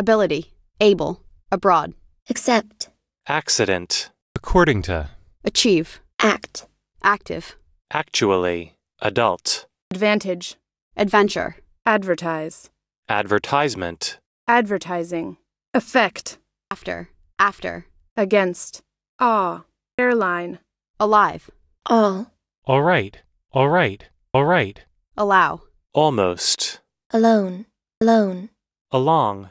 ability, able, abroad. Accept. Accident. According to. Achieve. Act. Active. Actually. Adult. Advantage. Adventure. Advertise. Advertisement. Advertising. Effect. After. After. Against. Ah. Airline. Alive. All. All right. All right. All right. Allow. Almost. Alone. Alone. Along.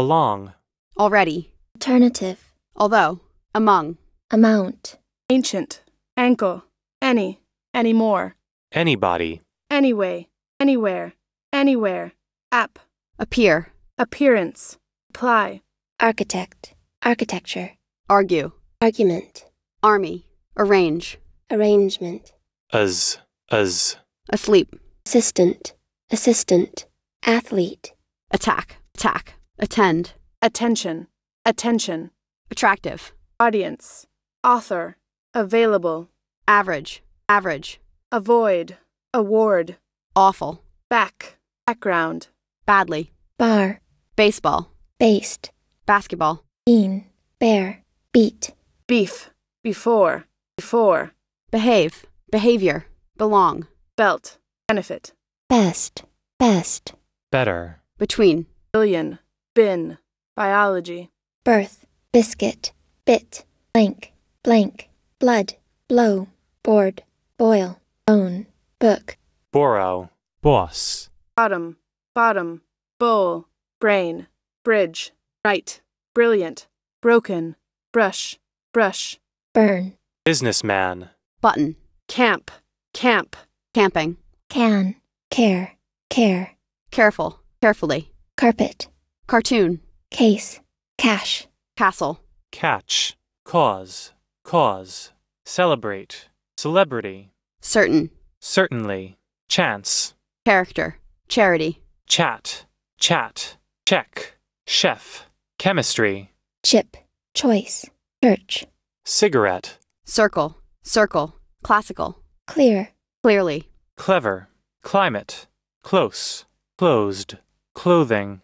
Along. Already. Alternative. Although. Among. Amount. Ancient. Ankle. Any. Any more. Anybody. Anyway. Anywhere. Anywhere. App. Appear. Appearance. Apply. Architect. Architecture. Argue. Argument. Army. Arrange. Arrangement. As. As. Asleep. Assistant. Assistant. Athlete. Attack. Attack. Attend. Attention. Attention. Attractive. Audience. Author. Available. Average. Average. Avoid. Award. Awful. Back. Background. Badly. Bar. Baseball. Based. Basketball. Bean. Bear. Beat. Beef. Before. Before. Behave. Behavior. Belong. Belt. Benefit. Best. Best. Better. Between. Billion. Bin, biology. Birth, biscuit, bit, blank, blank, blood, blow, board, boil, bone, book. Borrow, boss. Bottom, bottom, bowl, brain, bridge, right, brilliant, broken, brush, brush. Burn. Businessman. Button. Camp, camp. Camping. Can, care, care. Careful, carefully. Carpet. Cartoon. Case. Cash. Castle. Catch. Cause. Cause. Celebrate. Celebrity. Certain. Certainly. Chance. Character. Charity. Chat. Chat. Check. Chef. Chemistry. Chip. Choice. Church. Cigarette. Circle. Circle. Classical. Clear. Clearly. Clever. Climate. Close. Closed. Clothing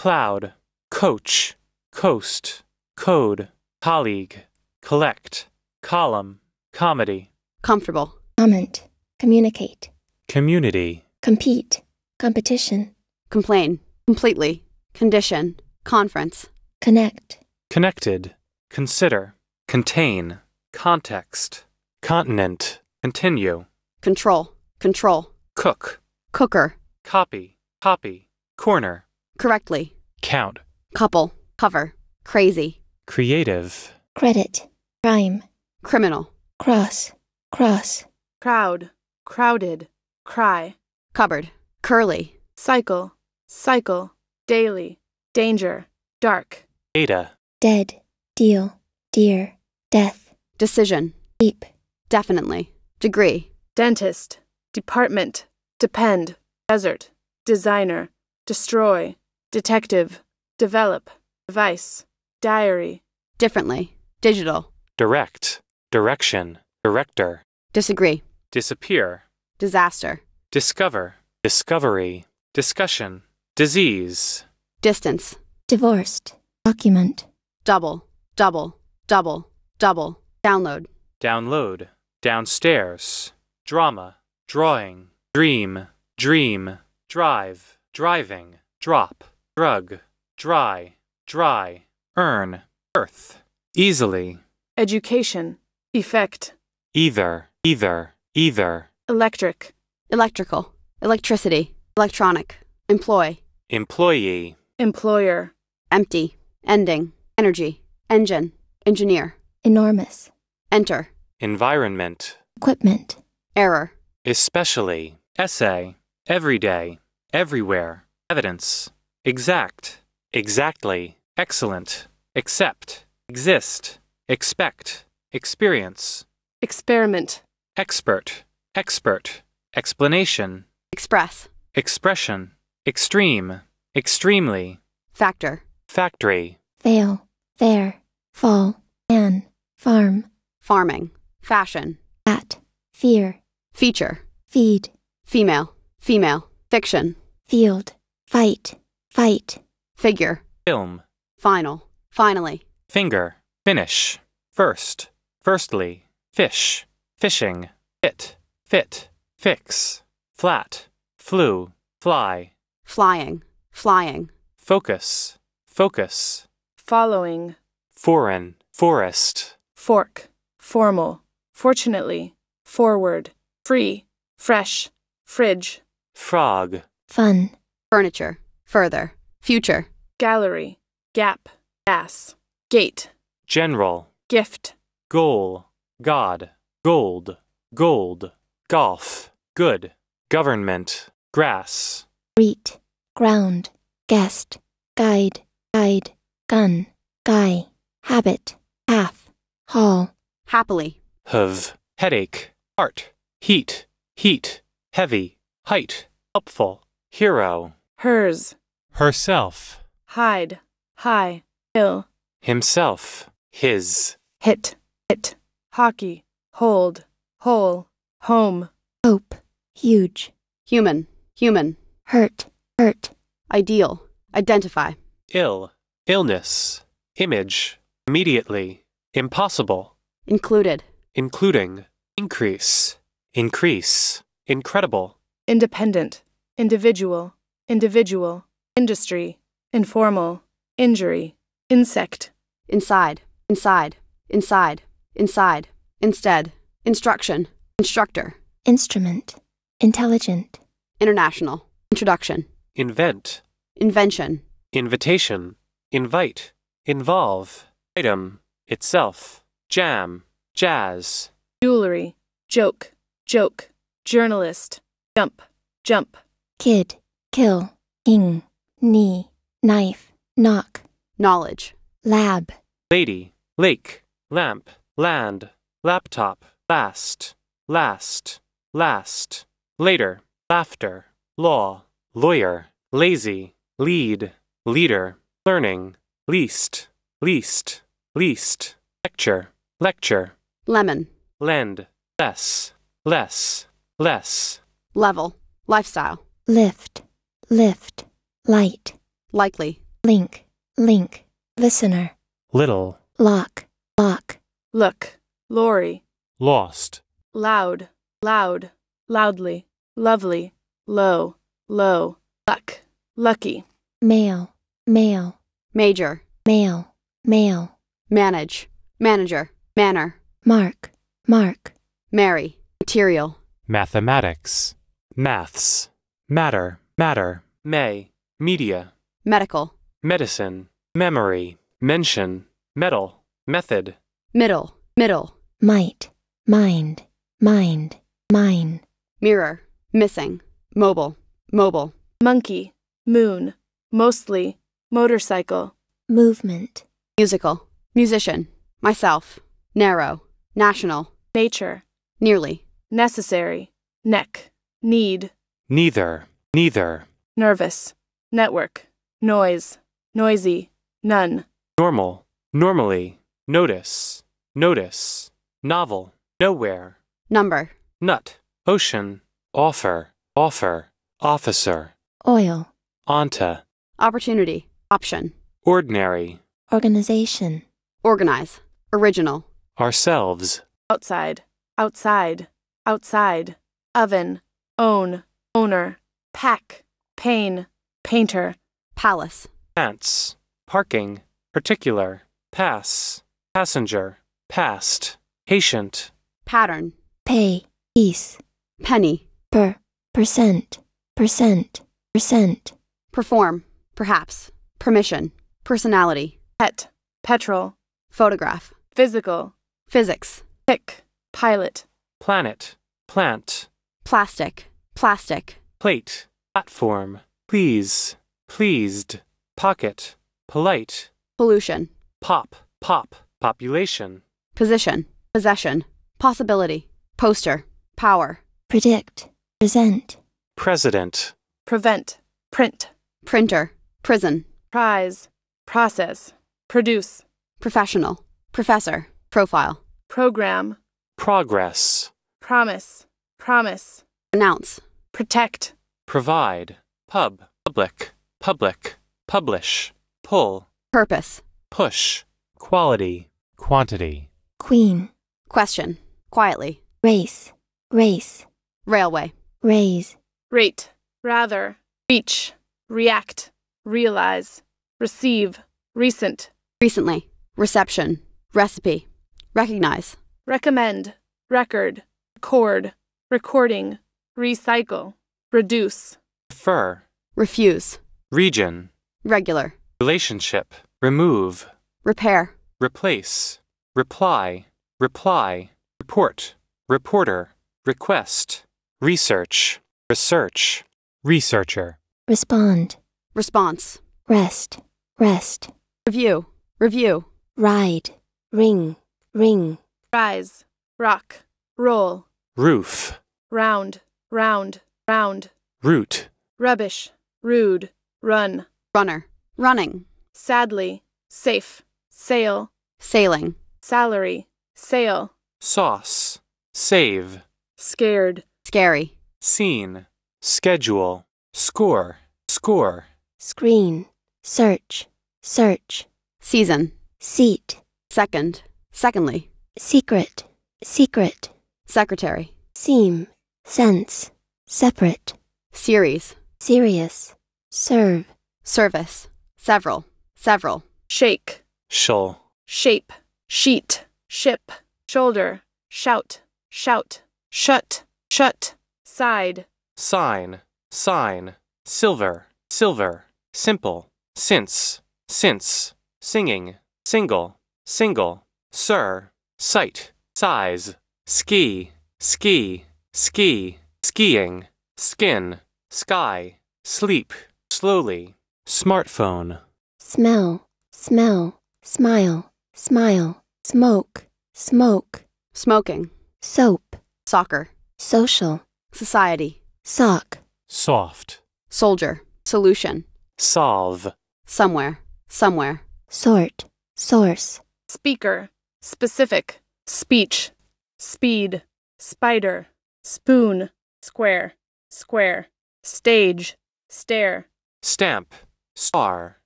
cloud, coach, coast, code, colleague, collect, column, comedy, comfortable, comment, communicate, community, compete, competition, complain, completely, condition, conference, connect, connected, consider, contain, context, continent, continue, control, control, cook, cooker, copy, copy, corner. Correctly. Count. Couple. Cover. Crazy. Creative. Credit. Crime. Criminal. Cross. Cross. Crowd. Crowded. Cry. Cupboard. Curly. Cycle. Cycle. Daily. Danger. Dark. Data. Dead. Deal. Dear. Death. Decision. Deep. Definitely. Degree. Dentist. Department. Depend. Desert. Designer. Destroy. Detective. Develop. Device. Diary. Differently. Digital. Direct. Direction. Director. Disagree. Disappear. Disaster. Discover. Discovery. Discussion. Disease. Distance. Divorced. Document. Double. Double. Double. Double. Download. Download. Downstairs. Drama. Drawing. Dream. Dream. Drive. Driving. Drop drug, dry, dry, earn, earth, easily, education, effect, either, either, either, electric, electrical, electricity, electronic, employ, employee, employer, empty, ending, energy, engine, engineer, enormous, enter, environment, equipment, error, especially, essay, everyday, everywhere, evidence exact, exactly, excellent, accept, exist, expect, experience, experiment, expert, expert, explanation, express, expression, extreme, extremely, factor, factory, fail, fair, fall, an, farm, farming, fashion, at, fear, feature, feed, female, female, fiction, field, fight. Fight. Figure. Film. Final. Finally. Finger. Finish. First. Firstly. Fish. Fishing. Fit. Fit. Fix. Flat. Flew. Fly. Flying. Flying. Focus. Focus. Following. Foreign. Forest. Fork. Formal. Fortunately. Forward. Free. Fresh. Fridge. Frog. Fun. Furniture. Further. Future. Gallery. Gap. Gas. Gate. General. Gift. Goal. God. Gold. Gold. Golf. Good. Government. Grass. greet Ground. Guest. Guide. Guide. Gun. Guy. Habit. Half. Hall. Happily. have Headache. Heart. Heat. Heat. Heavy. Height. Helpful. Hero. Hers herself, hide, high, ill, himself, his, hit, hit, hockey, hold, hole, home, hope, huge, human, human, hurt, hurt, ideal, identify, ill, illness, image, immediately, impossible, included, including, increase, increase, incredible, independent, individual, individual. Industry. Informal. Injury. Insect. Inside. Inside. Inside. Inside. Instead. Instruction. Instructor. Instrument. Intelligent. International. Introduction. Invent. Invention. Invitation. Invite. Involve. Item. Itself. Jam. Jazz. Jewelry. Joke. Joke. Journalist. Jump. Jump. Kid. Kill. King knee, knife, knock. Knowledge. Lab. Lady, lake, lamp, land, laptop, last, last, last, later, laughter, law, lawyer, lazy, lead, leader, learning, least, least, least, lecture, lecture. Lemon. Lend, less, less, less. Level, lifestyle. Lift, lift. Light. Likely. Link. Link. Listener. Little. Lock. Lock. Look. Lorry. Lost. Loud. Loud. Loudly. Lovely. Low. Low. Luck. Lucky. Male. Male. Major. Male. Male. Manage. Manager. Manner. Mark. Mark. Mary. Material. Mathematics. Maths. Matter. Matter. May media, medical, medicine, memory, mention, metal, method, middle, middle, might, mind, mind, mine, mirror, missing, mobile, mobile, monkey, moon, mostly, motorcycle, movement, musical, musician, myself, narrow, national, nature, nearly, necessary, neck, need, neither, neither, nervous network, noise, noisy, none. Normal, normally, notice, notice, novel, nowhere. Number. Nut, ocean, offer, offer, officer. Oil. Onta. Opportunity, option. Ordinary. Organization. Organize, original. Ourselves. Outside, outside, outside. Oven, own, owner. Pack, pain painter, palace. pants, parking, particular, pass, passenger, past, patient. Pattern. Pay, piece. Penny. Per, percent, percent, percent. Perform, perhaps, permission, personality. Pet, petrol. Photograph. Physical. Physics. Pick, pilot. Planet, plant. Plastic, plastic. Plate, platform please, pleased, pocket, polite, pollution, pop, pop, population, position, possession, possibility, poster, power, predict, present, president, prevent, print, printer, prison, prize, process, produce, professional, professor, profile, program, progress, promise, promise, Announce. protect, provide, pub, public, public, publish, pull, purpose, push, quality, quantity, queen, question, quietly, race, race, railway, raise, rate, rather, reach, react, realize, receive, recent, recently, reception, recipe, recognize, recommend, record, record, recording, recycle, reduce. Fur. Refuse. Region. Regular. Relationship. Remove. Repair. Replace. Reply. Reply. Report. Reporter. Request. Research. Research. Researcher. Respond. Response. Rest. Rest. Review. Review. Ride. Ring. Ring. Rise. Rock. Roll. Roof. Round. Round. Round. Root. Rubbish. Rude. Run. Runner. Running. Sadly. Safe. Sail. Sailing. Salary. Sail. Sauce. Save. Scared. Scary. Scene. Schedule. Score. Score. Screen. Search. Search. Season. Seat. Second. Secondly. Secret. Secret. Secretary. Seam. Sense. Separate. Series. Serious. Serve. Service. Several. Several. Shake. Shoal. Shape. Sheet. Ship. Shoulder. Shout. Shout. Shut. Shut. Side. Sign. Sign. Silver. Silver. Simple. Since. Since. Singing. Single. Single. Sir. Sight. Size. Ski. Ski. Ski. Skiing. Skin sky, sleep, slowly, smartphone, smell, smell, smile, smile, smoke, smoke, smoking, soap, soccer, social, society, sock, soft, soldier, solution, solve, somewhere, somewhere, sort, source, speaker, specific, speech, speed, spider, spoon, square, square stage, stare, stamp, star,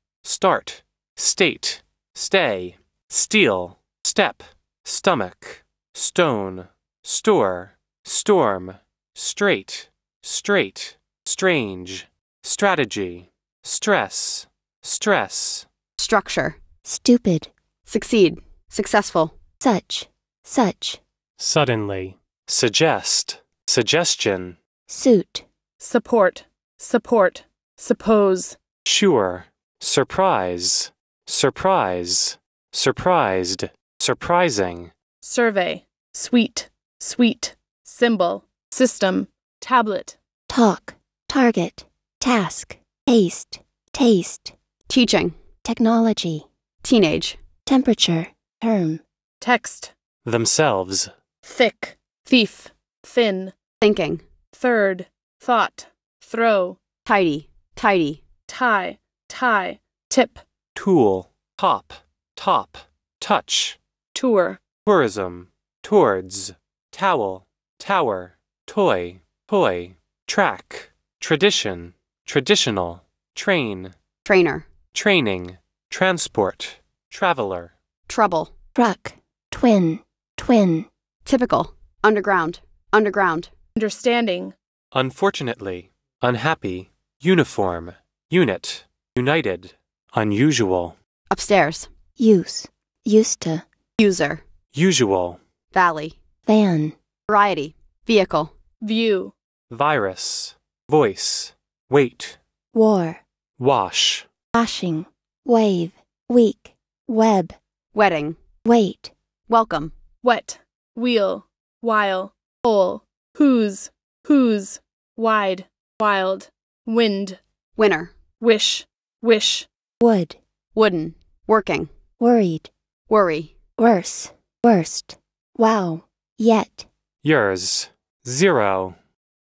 start, state, stay, steal, step, stomach, stone, store, storm, straight, straight, strange, strategy, stress, stress, structure, stupid, succeed, successful, such, such, suddenly, suggest, suggestion, suit support, support, suppose. Sure, surprise, surprise, surprised, surprising. Survey, sweet, sweet, symbol, system, tablet. Talk, target, task, taste, taste. Teaching, technology, teenage, temperature, term, text. Themselves, thick, thief, thin, thinking, third, thought, throw, tidy, tidy, tie, tie, tip, tool, top, top, touch, tour, tourism, towards, towel, tower, toy, toy, track, tradition, traditional, train, trainer, training, transport, traveler, trouble, truck, twin, twin, typical, underground, underground, understanding, Unfortunately, unhappy, uniform, unit, united, unusual. Upstairs. Use. Used to. User. Usual. Valley. Van. Variety. Vehicle. View. Virus. Voice. Weight. War. Wash. Washing. Wave. Week. Web. Wedding. Wait. Welcome. Wet. Wheel. While. Whole. Whose. Whose wide, wild, wind, winter, wish, wish, wood, wooden, working, worried, worry, worse, worst, wow, yet, yours, zero.